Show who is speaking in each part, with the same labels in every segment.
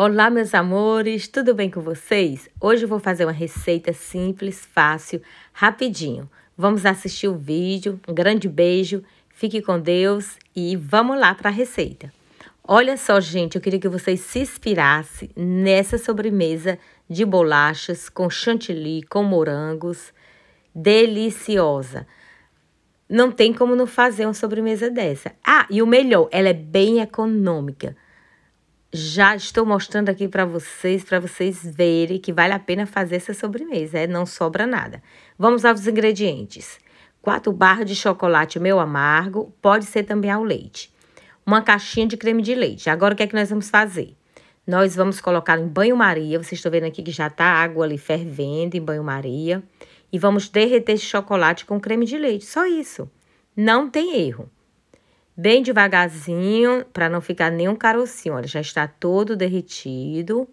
Speaker 1: Olá, meus amores, tudo bem com vocês? Hoje eu vou fazer uma receita simples, fácil, rapidinho. Vamos assistir o vídeo. Um grande beijo, fique com Deus e vamos lá para a receita. Olha só, gente, eu queria que vocês se inspirassem nessa sobremesa de bolachas com chantilly, com morangos. Deliciosa! Não tem como não fazer uma sobremesa dessa. Ah, e o melhor, ela é bem econômica já estou mostrando aqui para vocês, para vocês verem que vale a pena fazer essa sobremesa, é? não sobra nada. Vamos aos ingredientes. 4 barras de chocolate meu amargo, pode ser também ao leite. Uma caixinha de creme de leite. Agora o que é que nós vamos fazer? Nós vamos colocar em banho-maria, vocês estão vendo aqui que já está água ali fervendo em banho-maria. E vamos derreter esse chocolate com creme de leite, só isso. Não tem erro bem devagarzinho, para não ficar nenhum carocinho. Olha, já está todo derretido.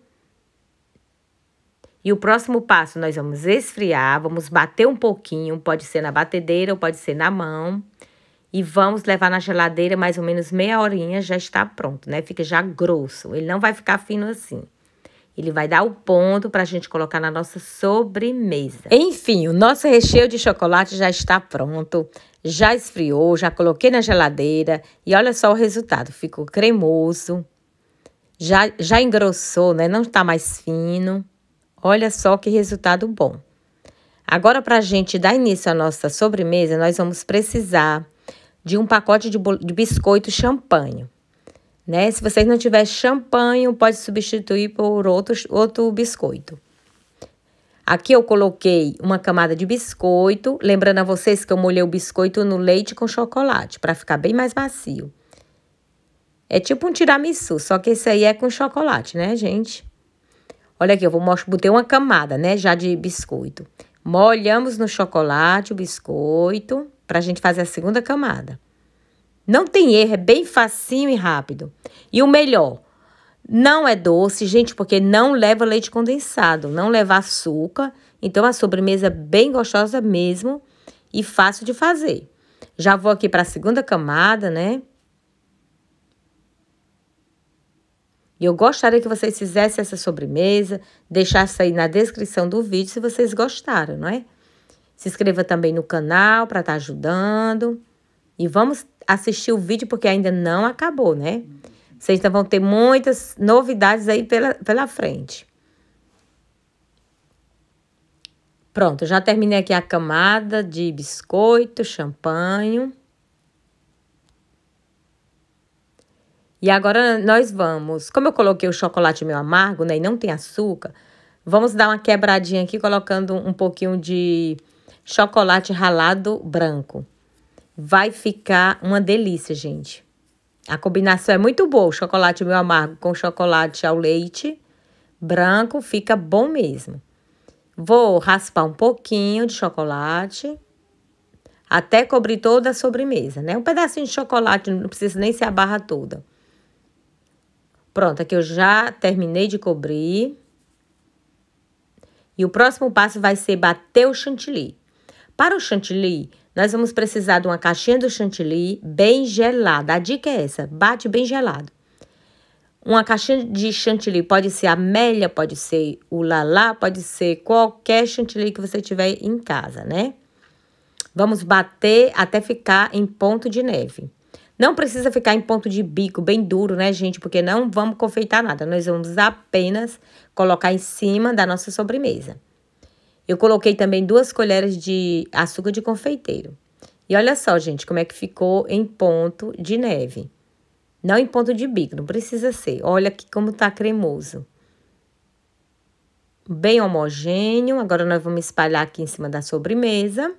Speaker 1: E o próximo passo, nós vamos esfriar, vamos bater um pouquinho, pode ser na batedeira ou pode ser na mão. E vamos levar na geladeira mais ou menos meia horinha, já está pronto, né? Fica já grosso, ele não vai ficar fino assim. Ele vai dar o ponto para a gente colocar na nossa sobremesa. Enfim, o nosso recheio de chocolate já está pronto. Já esfriou, já coloquei na geladeira e olha só o resultado, ficou cremoso. Já, já engrossou, né? Não está mais fino. Olha só que resultado bom. Agora, para a gente dar início à nossa sobremesa, nós vamos precisar de um pacote de, de biscoito champanhe. Né? Se vocês não tiver champanhe, pode substituir por outro outro biscoito. Aqui eu coloquei uma camada de biscoito, lembrando a vocês que eu molhei o biscoito no leite com chocolate, para ficar bem mais macio. É tipo um tiramisu, só que esse aí é com chocolate, né, gente? Olha aqui, eu vou mostrar, botei uma camada, né, já de biscoito. Molhamos no chocolate o biscoito para a gente fazer a segunda camada. Não tem erro, é bem facinho e rápido. E o melhor, não é doce, gente, porque não leva leite condensado, não leva açúcar. Então, a sobremesa é bem gostosa mesmo e fácil de fazer. Já vou aqui para a segunda camada, né? E eu gostaria que vocês fizessem essa sobremesa, deixasse aí na descrição do vídeo se vocês gostaram, não é? Se inscreva também no canal para estar tá ajudando. E vamos assistir o vídeo porque ainda não acabou, né? Vocês ainda vão ter muitas novidades aí pela, pela frente. Pronto, já terminei aqui a camada de biscoito, champanhe. E agora nós vamos, como eu coloquei o chocolate meio amargo, né, e não tem açúcar, vamos dar uma quebradinha aqui colocando um pouquinho de chocolate ralado branco. Vai ficar uma delícia, gente. A combinação é muito boa, o chocolate meio amargo com chocolate ao leite branco fica bom mesmo. Vou raspar um pouquinho de chocolate até cobrir toda a sobremesa, né? Um pedacinho de chocolate, não precisa nem ser a barra toda. Pronto, aqui eu já terminei de cobrir. E o próximo passo vai ser bater o chantilly. Para o chantilly, nós vamos precisar de uma caixinha do chantilly bem gelada. A dica é essa: bate bem gelado. Uma caixinha de chantilly pode ser amélia, pode ser o lalá, pode ser qualquer chantilly que você tiver em casa, né? Vamos bater até ficar em ponto de neve. Não precisa ficar em ponto de bico, bem duro, né, gente? Porque não vamos confeitar nada. Nós vamos apenas colocar em cima da nossa sobremesa. Eu coloquei também duas colheres de açúcar de confeiteiro. E olha só, gente, como é que ficou em ponto de neve. Não em ponto de bico, não precisa ser. Olha aqui como tá cremoso. Bem homogêneo. Agora nós vamos espalhar aqui em cima da sobremesa.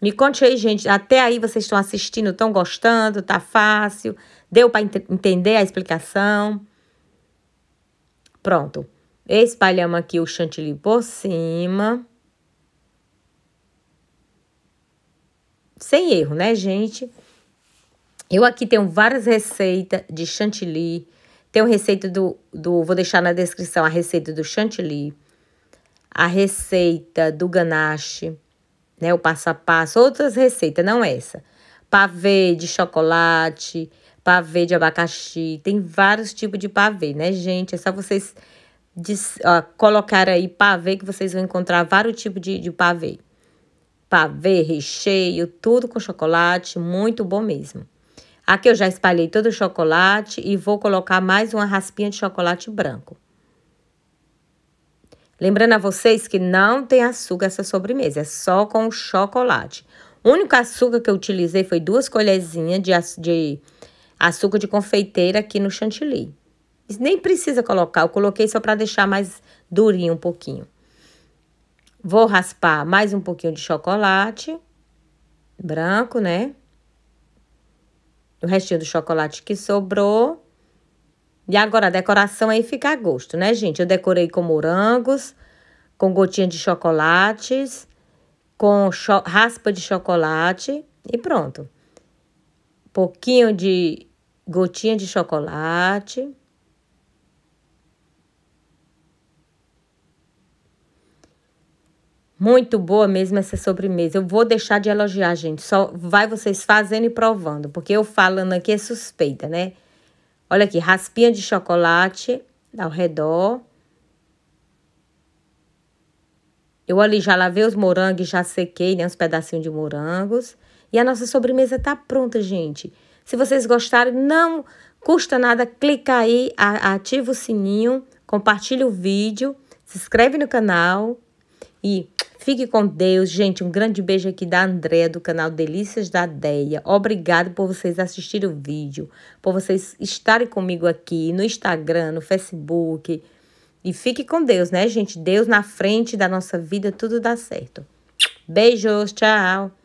Speaker 1: Me conte aí, gente, até aí vocês estão assistindo, estão gostando, tá fácil? Deu para ent entender a explicação? Pronto. Espalhamos aqui o chantilly por cima. Sem erro, né, gente? Eu aqui tenho várias receitas de chantilly. Tenho receita do, do... Vou deixar na descrição a receita do chantilly. A receita do ganache, né? O passo a passo. Outras receitas, não essa. Pavê de chocolate, pavê de abacaxi. Tem vários tipos de pavê, né, gente? É só vocês de, ó, colocar aí pavê, que vocês vão encontrar vários tipos de, de pavê. Pavê, recheio, tudo com chocolate, muito bom mesmo. Aqui eu já espalhei todo o chocolate e vou colocar mais uma raspinha de chocolate branco. Lembrando a vocês que não tem açúcar essa sobremesa, é só com chocolate. O único açúcar que eu utilizei foi duas colherzinhas de, de açúcar de confeiteira aqui no chantilly. Nem precisa colocar, eu coloquei só para deixar mais durinho um pouquinho. Vou raspar mais um pouquinho de chocolate branco, né? O restinho do chocolate que sobrou. E agora a decoração aí fica a gosto, né, gente? Eu decorei com morangos, com gotinha de chocolates, com cho raspa de chocolate e pronto. Pouquinho de gotinha de chocolate. Muito boa mesmo essa sobremesa. Eu vou deixar de elogiar, gente. Só vai vocês fazendo e provando, porque eu falando aqui é suspeita, né? Olha aqui, raspinha de chocolate ao redor. Eu ali já lavei os morangos, já sequei, né, uns pedacinhos de morangos. E a nossa sobremesa tá pronta, gente. Se vocês gostarem, não custa nada, clica aí, ativa o sininho, compartilha o vídeo, se inscreve no canal. E fique com Deus. Gente, um grande beijo aqui da André, do canal Delícias da Deia. Obrigado por vocês assistirem o vídeo, por vocês estarem comigo aqui no Instagram, no Facebook. E fique com Deus, né, gente? Deus na frente da nossa vida, tudo dá certo. Beijos, tchau.